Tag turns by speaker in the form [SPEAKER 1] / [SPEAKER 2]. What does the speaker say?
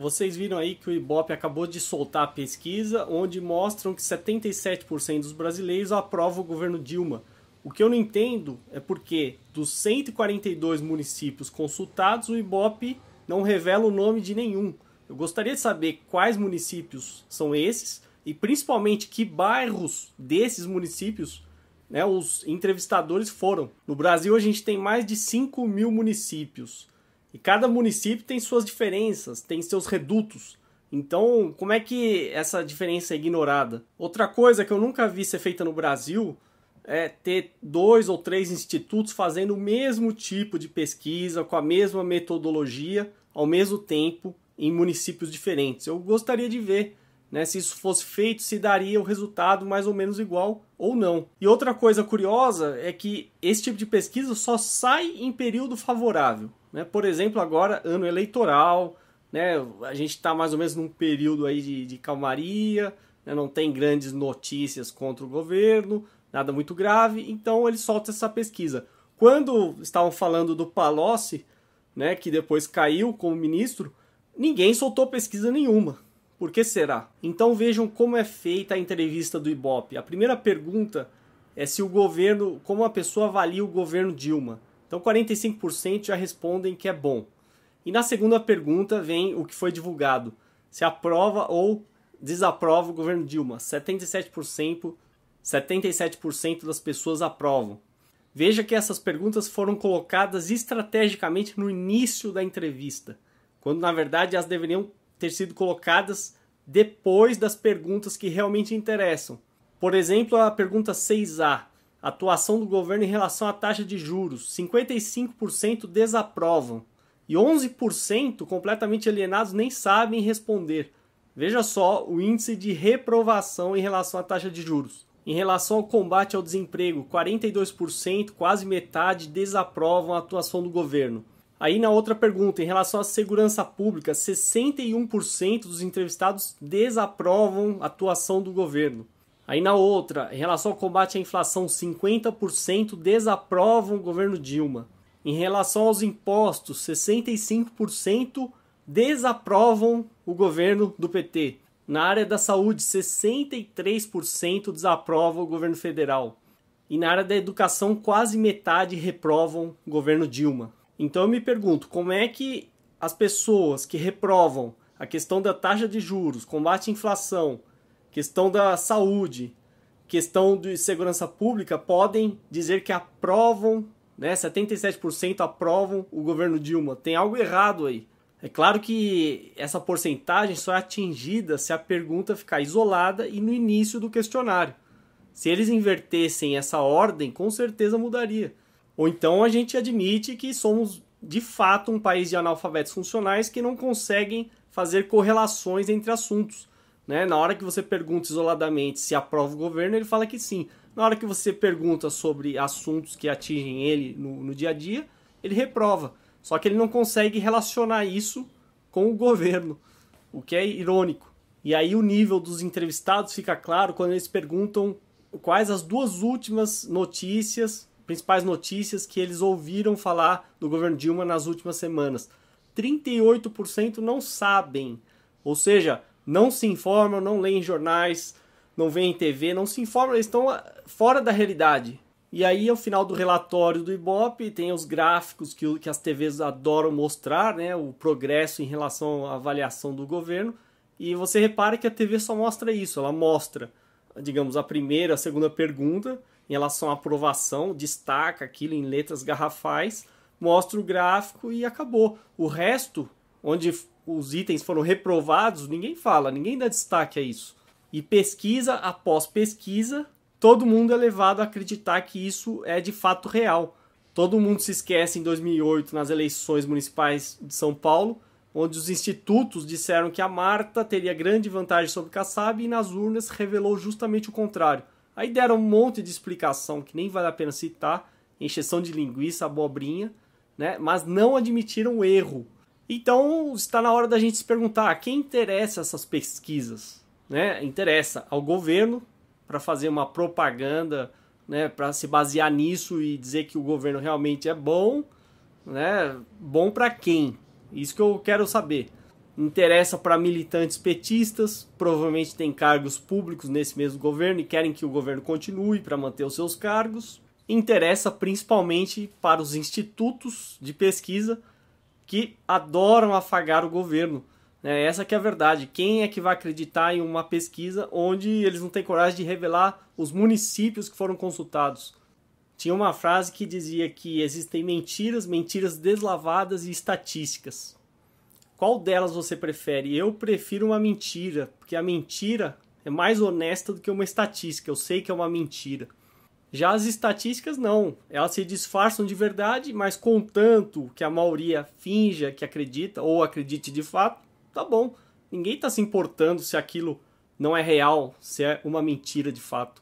[SPEAKER 1] Vocês viram aí que o Ibope acabou de soltar a pesquisa onde mostram que 77% dos brasileiros aprovam o governo Dilma. O que eu não entendo é porque dos 142 municípios consultados, o Ibope não revela o nome de nenhum. Eu gostaria de saber quais municípios são esses e principalmente que bairros desses municípios né, os entrevistadores foram. No Brasil, a gente tem mais de 5 mil municípios. E cada município tem suas diferenças, tem seus redutos. Então, como é que essa diferença é ignorada? Outra coisa que eu nunca vi ser feita no Brasil é ter dois ou três institutos fazendo o mesmo tipo de pesquisa, com a mesma metodologia, ao mesmo tempo, em municípios diferentes. Eu gostaria de ver né? Se isso fosse feito, se daria o um resultado mais ou menos igual ou não. E outra coisa curiosa é que esse tipo de pesquisa só sai em período favorável. Né? Por exemplo, agora, ano eleitoral, né? a gente está mais ou menos num período aí de, de calmaria, né? não tem grandes notícias contra o governo, nada muito grave, então ele solta essa pesquisa. Quando estavam falando do Palocci, né, que depois caiu como ministro, ninguém soltou pesquisa nenhuma. Por que será? Então vejam como é feita a entrevista do Ibope. A primeira pergunta é se o governo, como a pessoa avalia o governo Dilma. Então 45% já respondem que é bom. E na segunda pergunta vem o que foi divulgado, se aprova ou desaprova o governo Dilma. 77%, 77% das pessoas aprovam. Veja que essas perguntas foram colocadas estrategicamente no início da entrevista, quando na verdade elas deveriam ter sido colocadas depois das perguntas que realmente interessam. Por exemplo, a pergunta 6A, atuação do governo em relação à taxa de juros. 55% desaprovam e 11% completamente alienados nem sabem responder. Veja só o índice de reprovação em relação à taxa de juros. Em relação ao combate ao desemprego, 42%, quase metade, desaprovam a atuação do governo. Aí na outra pergunta, em relação à segurança pública, 61% dos entrevistados desaprovam a atuação do governo. Aí na outra, em relação ao combate à inflação, 50% desaprovam o governo Dilma. Em relação aos impostos, 65% desaprovam o governo do PT. Na área da saúde, 63% desaprovam o governo federal. E na área da educação, quase metade reprovam o governo Dilma. Então eu me pergunto como é que as pessoas que reprovam a questão da taxa de juros, combate à inflação, questão da saúde, questão de segurança pública, podem dizer que aprovam, né, 77% aprovam o governo Dilma. Tem algo errado aí. É claro que essa porcentagem só é atingida se a pergunta ficar isolada e no início do questionário. Se eles invertessem essa ordem, com certeza mudaria. Ou então a gente admite que somos de fato um país de analfabetos funcionais que não conseguem fazer correlações entre assuntos. Né? Na hora que você pergunta isoladamente se aprova o governo, ele fala que sim. Na hora que você pergunta sobre assuntos que atingem ele no, no dia a dia, ele reprova. Só que ele não consegue relacionar isso com o governo, o que é irônico. E aí o nível dos entrevistados fica claro quando eles perguntam quais as duas últimas notícias principais notícias que eles ouviram falar do governo Dilma nas últimas semanas. 38% não sabem, ou seja, não se informam, não leem jornais, não veem TV, não se informam, eles estão ah, fora da realidade. E aí, ao é final do relatório do Ibope, tem os gráficos que, que as TVs adoram mostrar, né, o progresso em relação à avaliação do governo, e você repara que a TV só mostra isso, ela mostra, digamos, a primeira, a segunda pergunta, em relação à aprovação, destaca aquilo em letras garrafais, mostra o gráfico e acabou. O resto, onde os itens foram reprovados, ninguém fala, ninguém dá destaque a isso. E pesquisa após pesquisa, todo mundo é levado a acreditar que isso é de fato real. Todo mundo se esquece em 2008, nas eleições municipais de São Paulo, onde os institutos disseram que a Marta teria grande vantagem sobre Kassab e nas urnas revelou justamente o contrário. Aí deram um monte de explicação que nem vale a pena citar, encheção de linguiça, abobrinha, né? Mas não admitiram o erro. Então está na hora da gente se perguntar a quem interessa essas pesquisas, né? Interessa ao governo para fazer uma propaganda, né? Para se basear nisso e dizer que o governo realmente é bom, né? Bom para quem? Isso que eu quero saber interessa para militantes petistas, provavelmente tem cargos públicos nesse mesmo governo e querem que o governo continue para manter os seus cargos. Interessa principalmente para os institutos de pesquisa que adoram afagar o governo. É, essa que é a verdade. Quem é que vai acreditar em uma pesquisa onde eles não têm coragem de revelar os municípios que foram consultados? Tinha uma frase que dizia que existem mentiras, mentiras deslavadas e estatísticas. Qual delas você prefere? Eu prefiro uma mentira, porque a mentira é mais honesta do que uma estatística. Eu sei que é uma mentira. Já as estatísticas não, elas se disfarçam de verdade, mas contanto que a maioria finja que acredita ou acredite de fato, tá bom. Ninguém está se importando se aquilo não é real, se é uma mentira de fato.